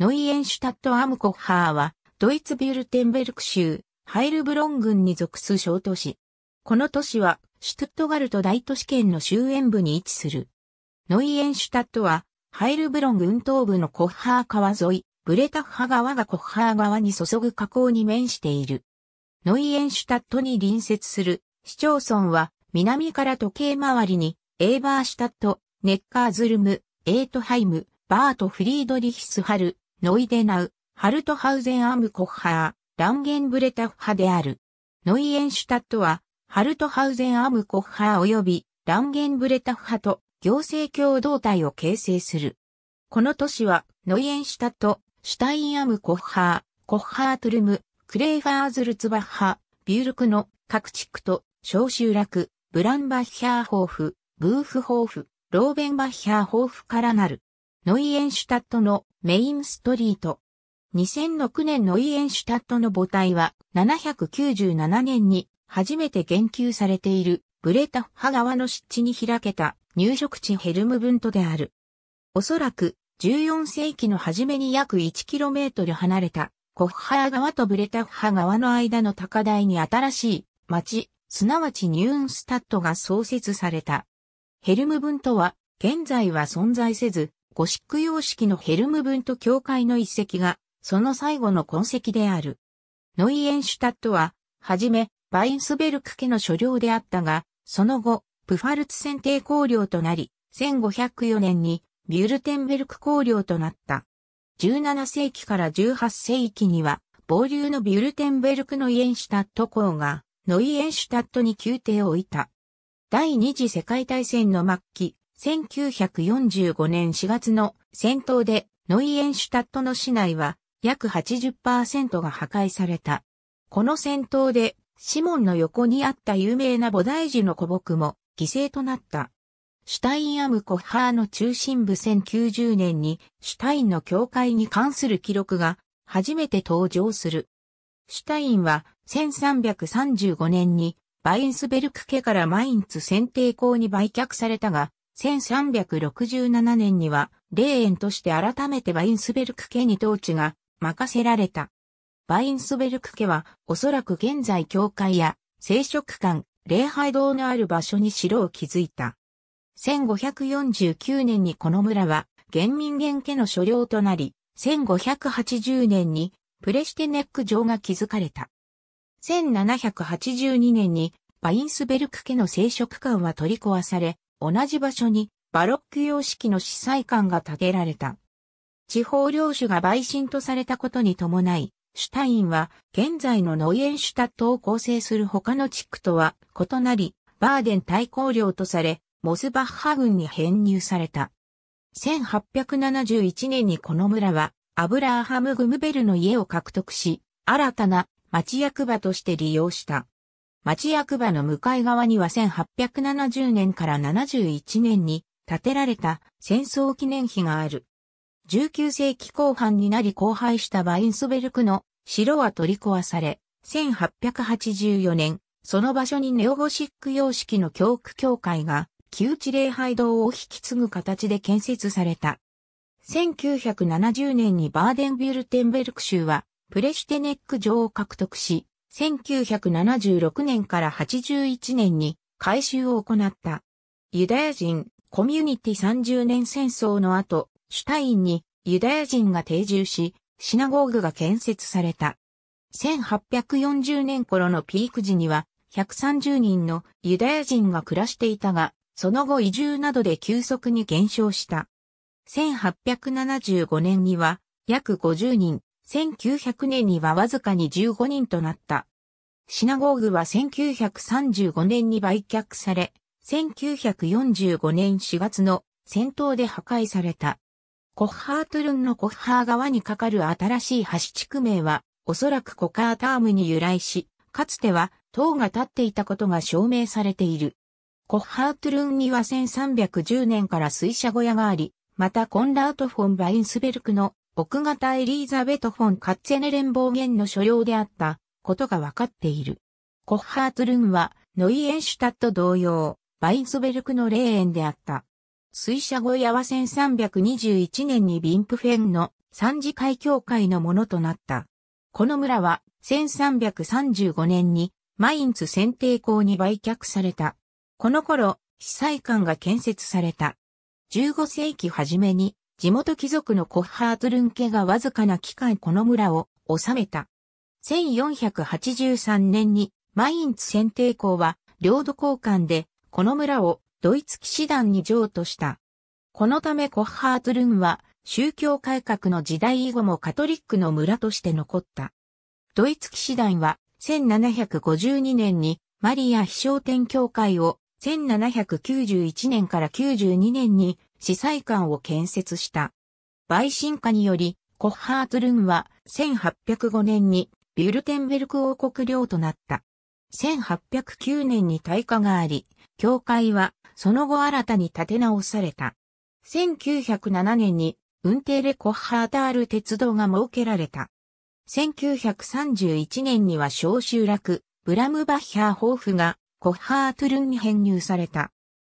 ノイエンシュタット・アムコッハーは、ドイツビュルテンベルク州、ハイルブロン郡に属す小都市。この都市は、シュトゥットガルト大都市圏の終焉部に位置する。ノイエンシュタットは、ハイルブロン郡東部のコッハー川沿い、ブレタッハ川がコッハー川に注ぐ河口に面している。ノイエンシュタットに隣接する市町村は、南から時計回りに、エーバーシュタット、ネッカーズルム、エートハイム、バート・フリードリヒスハル、ノイデナウ、ハルトハウゼンアムコッハー、ランゲンブレタフ派である。ノイエンシュタットは、ハルトハウゼンアムコッハー及び、ランゲンブレタフ派と行政共同体を形成する。この都市は、ノイエンシュタット、シュタインアムコッハー、コッハートルム、クレーファーズルツバッハ、ビュールクの各地区と、小集落、ブランバッヒャーホーフ、ブーフホーフ、ローベンバッヒャーホーフからなる。ノイエンシュタットのメインストリート。2006年ノイエンシュタットの母体は797年に初めて言及されているブレタフ派側の湿地に開けた入植地ヘルムブントである。おそらく14世紀の初めに約 1km 離れたコフハヤ川とブレタフ派側の間の高台に新しい町、すなわちニューンスタットが創設された。ヘルムブントは現在は存在せず、ゴシック様式のヘルム文と教会の一石が、その最後の痕跡である。ノイエンシュタットは、はじめ、バインスベルク家の所領であったが、その後、プファルツ選定公領となり、1504年にビュルテンベルク公領となった。17世紀から18世紀には、傍流のビュルテンベルクのイエンシュタット公が、ノイエンシュタットに宮廷を置いた。第二次世界大戦の末期、1945年4月の戦闘でノイエンシュタットの市内は約80%が破壊された。この戦闘でシモンの横にあった有名な菩提寺の古木も犠牲となった。シュタインアムコハーの中心部1090年にシュタインの教会に関する記録が初めて登場する。シュタインは1335年にバインスベルク家からマインツ選定校に売却されたが、1367年には、霊園として改めてバインスベルク家に統治が任せられた。バインスベルク家は、おそらく現在教会や、聖職館、礼拝堂のある場所に城を築いた。1549年にこの村は、原民元家の所領となり、1580年に、プレシテネック城が築かれた。1782年に、バインスベルク家の聖職館は取り壊され、同じ場所にバロック様式の司祭官が建てられた。地方領主が陪審とされたことに伴い、シュタインは現在のノイエンシュタットを構成する他の地区とは異なり、バーデン大公領とされ、モスバッハ軍に編入された。1871年にこの村はアブラーハム・グムベルの家を獲得し、新たな町役場として利用した。町役場の向かい側には1870年から71年に建てられた戦争記念碑がある。19世紀後半になり荒廃したバインスベルクの城は取り壊され、1884年、その場所にネオゴシック様式の教区教会が旧地礼拝堂を引き継ぐ形で建設された。1970年にバーデンビュルテンベルク州はプレシュテネック城を獲得し、1976年から81年に改修を行った。ユダヤ人コミュニティ30年戦争の後、シュタインにユダヤ人が定住し、シナゴーグが建設された。1840年頃のピーク時には130人のユダヤ人が暮らしていたが、その後移住などで急速に減少した。1875年には約50人、1900年にはわずかに15人となった。シナゴーグは1935年に売却され、1945年4月の戦闘で破壊された。コッハートルンのコッハー川に架かる新しい橋地区名は、おそらくコカータームに由来し、かつては塔が建っていたことが証明されている。コッハートルンには1310年から水車小屋があり、またコンラート・フォン・バインスベルクの奥型エリーザベト・フォン・カッツェネレン暴言の所領であったことが分かっている。コッハーツルンはノイエンシュタット同様、バインスベルクの霊園であった。水車小屋は1321年にビンプフェンの三次会協会のものとなった。この村は1335年にマインツ選定校に売却された。この頃、被災館が建設された。15世紀初めに地元貴族のコッハートルン家がわずかな期間この村を治めた。1483年にマインツ選定校は領土交換でこの村をドイツ騎士団に譲渡した。このためコッハートルンは宗教改革の時代以後もカトリックの村として残った。ドイツ騎士団は1752年にマリア飛翔天教会を1791年から92年に司祭館を建設した。陪審下により、コッハートルンは1805年にビュルテンベルク王国領となった。1809年に大火があり、教会はその後新たに建て直された。1907年に運転レコッハータール鉄道が設けられた。1931年には小集落、ブラムバッヒャーホーフがコッハートルンに編入された。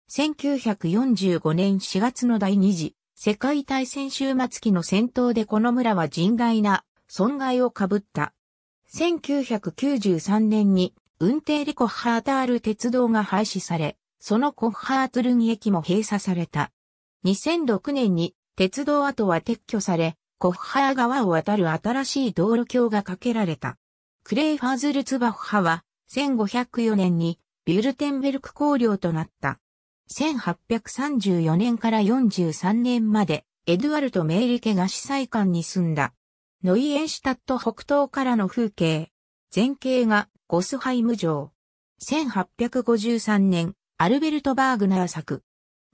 1945年4月の第二次世界大戦終末期の戦闘でこの村は甚大な損害を被った。1993年に運転リコハータール鉄道が廃止され、そのコッハートルン駅も閉鎖された。2006年に鉄道跡は撤去され、コッハー川を渡る新しい道路橋が架けられた。クレイファーズルツバッハは1504年にビュルテンベルク工領となった。1834年から43年まで、エドゥアルト・メイリケが司祭官に住んだ。ノイエンシュタット北東からの風景。前景がゴスハイム城。1853年、アルベルト・バーグナー作。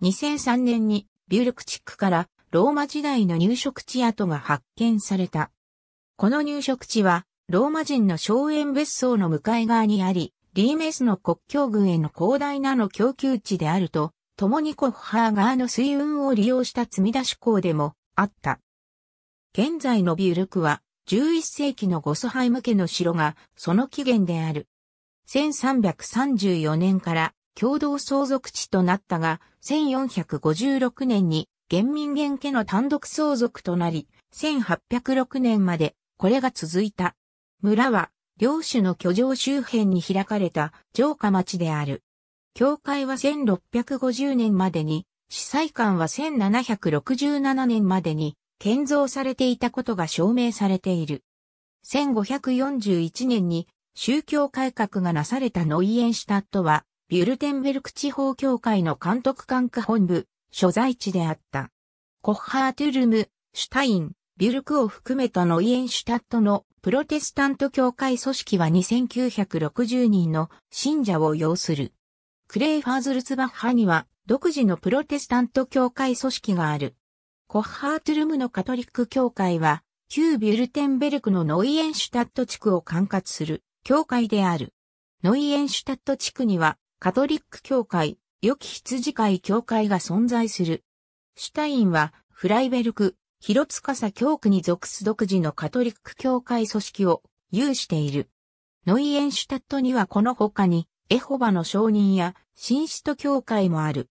2003年にビュルクチックからローマ時代の入植地跡が発見された。この入植地は、ローマ人の荘園別荘の向かい側にあり、リーメスの国境軍への広大なの供給地であると、共にコッハーーの水運を利用した積み出し港でもあった。現在のビュルクは、11世紀のゴスハイム家の城がその起源である。1334年から共同相続地となったが、1456年に原民元家の単独相続となり、1806年までこれが続いた。村は領主の居城周辺に開かれた城下町である。教会は1650年までに、司祭館は1767年までに建造されていたことが証明されている。1541年に宗教改革がなされたノイエンシュタットは、ビュルテンベルク地方教会の監督管区本部、所在地であった。コッハートゥルム、シュタイン、ビュルクを含めたノイエンシュタットのプロテスタント教会組織は2960人の信者を要する。クレイファーズルツバッハには独自のプロテスタント教会組織がある。コッハートゥルムのカトリック教会は、旧ビュルテンベルクのノイエンシュタット地区を管轄する教会である。ノイエンシュタット地区には、カトリック教会、良き羊会教会が存在する。シュタインは、フライベルク、広司教区に属す独自のカトリック教会組織を有している。ノイエンシュタットにはこの他に、エホバの証人や、新使徒教会もある。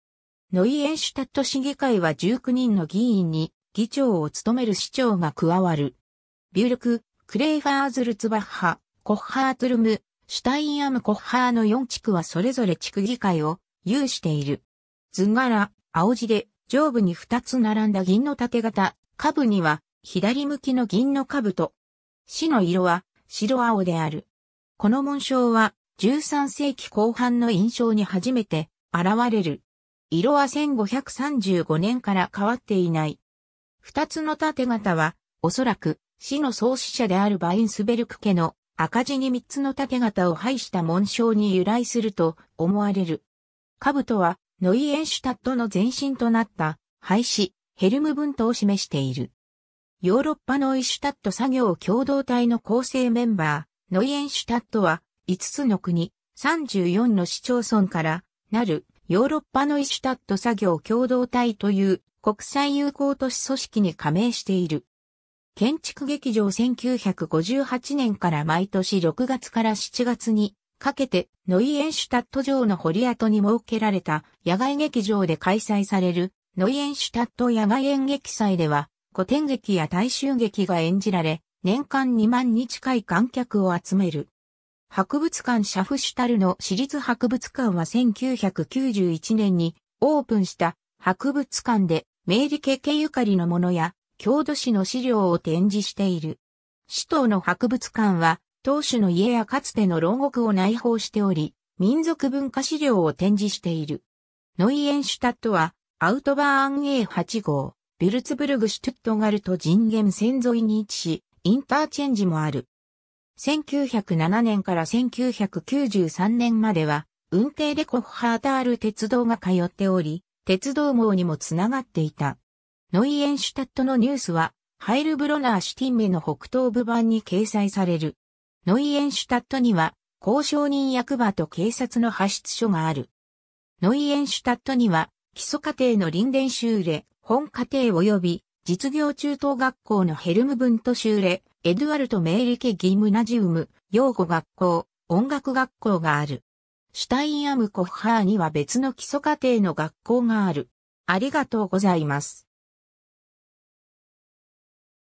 ノイエンシュタット市議会は19人の議員に、議長を務める市長が加わる。ビュルク、クレイファーズルツバッハ、コッハートルム、シュタインアムコッハーの4地区はそれぞれ地区議会を有している。図柄、青字で上部に2つ並んだ銀の縦型、下部には左向きの銀のと、死の色は白青である。この紋章は13世紀後半の印象に初めて現れる。色は1535年から変わっていない。二つの縦型は、おそらく、死の創始者であるバインスベルク家の赤字に三つの縦型を配した紋章に由来すると思われる。兜は、ノイエンシュタットの前身となった、廃止、ヘルム分島を示している。ヨーロッパノイシュタット作業共同体の構成メンバー、ノイエンシュタットは5つの国、34の市町村からなるヨーロッパノイシュタット作業共同体という国際友好都市組織に加盟している。建築劇場1958年から毎年6月から7月にかけてノイエンシュタット城の堀跡に設けられた野外劇場で開催されるノイエンシュタット野外演劇祭では、古典劇や大衆劇が演じられ、年間2万に近い観客を集める。博物館シャフシュタルの私立博物館は1991年にオープンした博物館で明治家系ゆかりのものや郷土史の資料を展示している。首都の博物館は当主の家やかつての牢獄を内包しており、民族文化資料を展示している。ノイエンシュタットはアウトバーン A8 号、ビルツブルグ・シュトゥットガルト人間線沿いに位置し、インターチェンジもある。1907年から1993年までは、運転レコハータール鉄道が通っており、鉄道網にもつながっていた。ノイエンシュタットのニュースは、ハイルブロナーシュティンメの北東部版に掲載される。ノイエンシュタットには、交渉人役場と警察の派出所がある。ノイエンシュタットには、基礎課程の林電修礼、本課程及び実業中等学校のヘルム文と修礼、エドゥアルト・メイリケ・ギムナジウム、養護学校、音楽学校がある。シュタインアム・コッハーには別の基礎課程の学校がある。ありがとうございます。